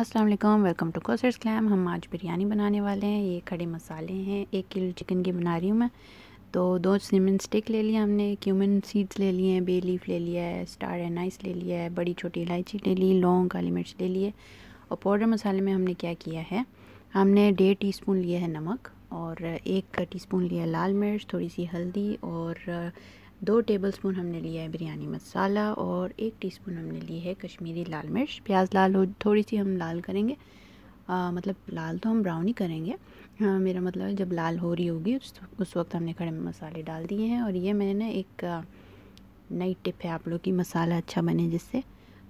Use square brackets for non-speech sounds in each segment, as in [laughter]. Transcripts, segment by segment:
अस्सलाम वालेकुम welcome to कोसर्स clam हम आज बिरयानी बनाने वाले हैं ये खड़े मसाले हैं एक किलो चिकन की बना रही हूँ मैं तो दो सिमन स्टिक ले लिया हमने क्यूमिन सीड्स ले लिए हैं बे लीफ ले लिया है स्टार एनाइस ले लिया है बड़ी छोटी इलायची ले ली लौंग काली मिर्च ले लिए और पाउडर मसाले में हमने क्या किया है हमने डेढ़ टी स्पून लिया है नमक और एक टी स्पून लिया लाल मिर्च थोड़ी सी हल्दी और दो टेबलस्पून हमने लिया है बिरयानी मसाला और एक टीस्पून हमने ली है कश्मीरी लाल मिर्च प्याज लाल हो थोड़ी सी हम लाल करेंगे आ, मतलब लाल तो हम ब्राउन ही करेंगे हाँ मेरा मतलब है जब लाल हो रही होगी उस, उस वक्त हमने खड़े मसाले डाल दिए हैं और ये मैंने ना एक नई टिप है आप लोग की मसाला अच्छा बने जिससे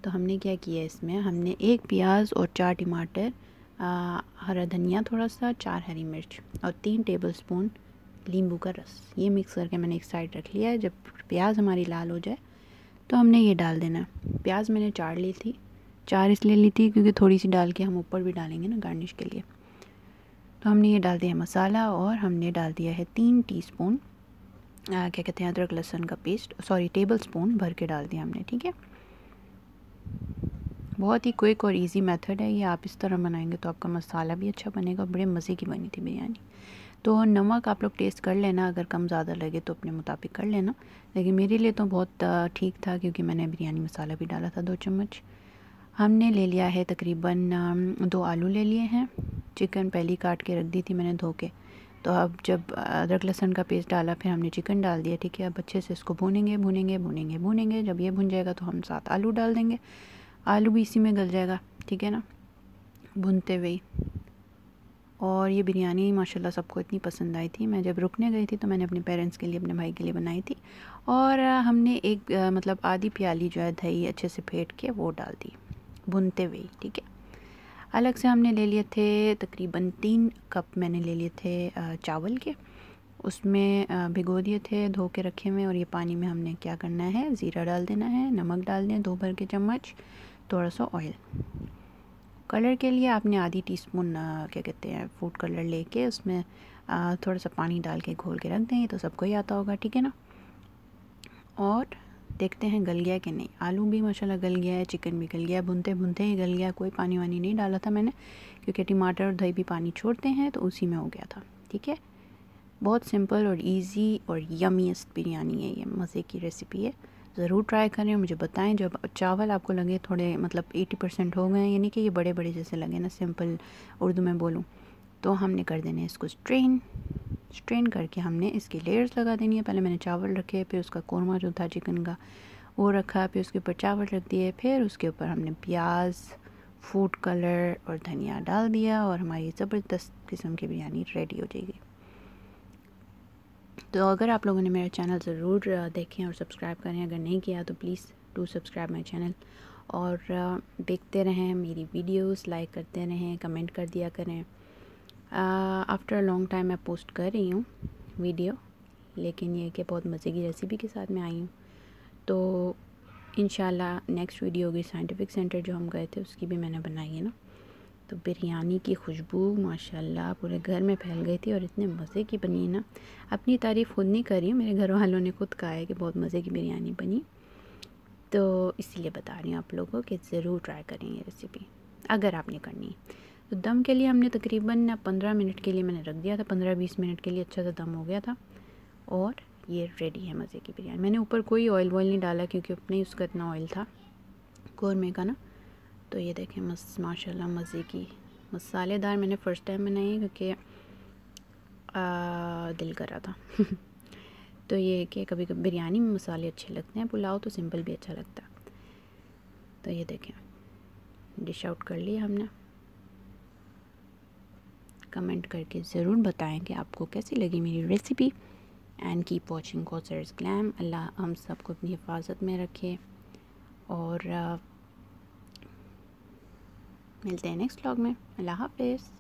तो हमने क्या किया इसमें हमने एक प्याज और चार टमाटर हरा धनिया थोड़ा सा चार हरी मिर्च और तीन टेबल स्पून नींबू का रस ये मिक्स करके मैंने एक साइड रख लिया है जब प्याज हमारी लाल हो जाए तो हमने ये डाल देना प्याज मैंने चार ली थी चार इसलिए ली थी क्योंकि थोड़ी सी डाल के हम ऊपर भी डालेंगे ना गार्निश के लिए तो हमने ये डाल दिया मसाला और हमने डाल दिया है तीन टी स्पून क्या कहते हैं अदरक लहसुन का पेस्ट सॉरी टेबल स्पून भर के डाल दिया हमने ठीक है बहुत ही क्विक और इजी मेथड है ये आप इस तरह बनाएंगे तो आपका मसाला भी अच्छा बनेगा बड़े मज़े की बनी थी बिरयानी तो नमक आप लोग टेस्ट कर लेना अगर कम ज़्यादा लगे तो अपने मुताबिक कर लेना लेकिन मेरे लिए तो बहुत ठीक था क्योंकि मैंने बिरयानी मसाला भी डाला था दो चम्मच हमने ले लिया है तकरीबन दो आलू ले लिए हैं चिकन पहली काट के रख दी थी मैंने धो के तो अब जब अदरक लहसन का पेस्ट डाला फिर हमने चिकन डाल दिया ठीक है अब अच्छे से इसको भूनेंगे भूनेंगे भूनेंगे भूनेंगे जब ये भुन जाएगा तो हम साथ आलू डाल देंगे आलू भी इसी में गल जाएगा ठीक है ना भुनते हुए और ये बिरयानी माशाल्लाह सबको इतनी पसंद आई थी मैं जब रुकने गई थी तो मैंने अपने पेरेंट्स के लिए अपने भाई के लिए बनाई थी और हमने एक मतलब आधी प्याली जो है दही अच्छे से फेंट के वो डाल दी भुनते हुए ठीक है अलग से हमने ले लिए थे तकरीबन तीन कप मैंने ले लिए थे चावल के उसमें भिगो दिए थे धो के रखे हुए और ये पानी में हमने क्या करना है ज़ीरा डाल देना है नमक डाल दें दो भर के चम्मच थोड़ा सा ऑयल कलर के लिए आपने आधी टीस्पून क्या कहते हैं फूड कलर लेके उसमें थोड़ा सा पानी डाल के घोल के रख दें ये तो सबको ही आता होगा ठीक है ना और देखते हैं गल गया कि नहीं आलू भी माशाल्लाह गल गया है चिकन भी गल गया भुनते भुनते ही गल गया कोई पानी वानी नहीं डाला था मैंने क्योंकि टमाटर और दही भी पानी छोड़ते हैं तो उसी में हो गया था ठीक है बहुत सिंपल और इजी और यमीस्ट बिरयानी है ये मज़े की रेसिपी है ज़रूर ट्राई करें मुझे बताएं जब चावल आपको लगे थोड़े मतलब 80 परसेंट हो गए यानी कि ये बड़े बड़े जैसे लगे ना सिंपल उर्दू में बोलूँ तो हमने कर देने इसको स्ट्रेन स्ट्रेन करके हमने इसके लेयर्स लगा देनी है पहले मैंने चावल रखे फिर उसका कौरमा जो था चिकन का वो रखा फिर उसके ऊपर चावल रख दिए फिर उसके ऊपर हमने प्याज फूड कलर और धनिया डाल दिया और हमारी ज़बरदस्त किस्म की बिरयानी रेडी हो जाएगी तो अगर आप लोगों ने मेरा चैनल ज़रूर देखें और सब्सक्राइब करें अगर नहीं किया तो please to subscribe my channel और देखते रहें मेरी वीडियोस लाइक करते रहें कमेंट कर दिया करें आफ्टर अ लॉन्ग टाइम मैं पोस्ट कर रही हूँ वीडियो लेकिन ये कि बहुत मज़े की रेसिपी के साथ मैं आई हूँ तो इन नेक्स्ट वीडियो होगी साइंटिफिक सेंटर जो हम गए थे उसकी भी मैंने बनाई है ना तो बिरयानी की खुशबू माशाल्लाह पूरे घर में फैल गई थी और इतने मज़े की बनी ना अपनी तारीफ़ खुद नहीं करी मेरे घर वालों ने खुद कहा है कि बहुत मज़े की बिरयानी बनी तो इसीलिए बता रही हूँ आप लोगों को कि ज़रूर ट्राई करें ये रेसिपी अगर आपने करनी है तो दम के लिए हमने तकरीबन पंद्रह मिनट के लिए मैंने रख दिया था पंद्रह बीस मिनट के लिए अच्छा सा दम हो गया था और ये रेडी है मज़े की बिरयानी मैंने ऊपर कोई ऑयल वॉयल नहीं डाला क्योंकि अपने उसका इतना ऑयल था कौरमे का ना तो ये देखें मस माशा मज़े की मसालेदार मैंने फ़र्स्ट टाइम बनाई क्योंकि दिल कर रहा था [laughs] तो ये कि कभी कभी बिरयानी में मसाले अच्छे लगते हैं पुलाव तो सिंपल भी अच्छा लगता है तो ये देखें डिश आउट कर लिया हमने कमेंट करके ज़रूर बताएं कि आपको कैसी लगी मेरी रेसिपी एंड कीप वॉचिंग कोसर्स ग्लैम अल्लाह हम सबको अपनी हिफाजत में रखे और मिलते हैं नेक्स्ट ब्लॉग में अल्लाह हाफिज़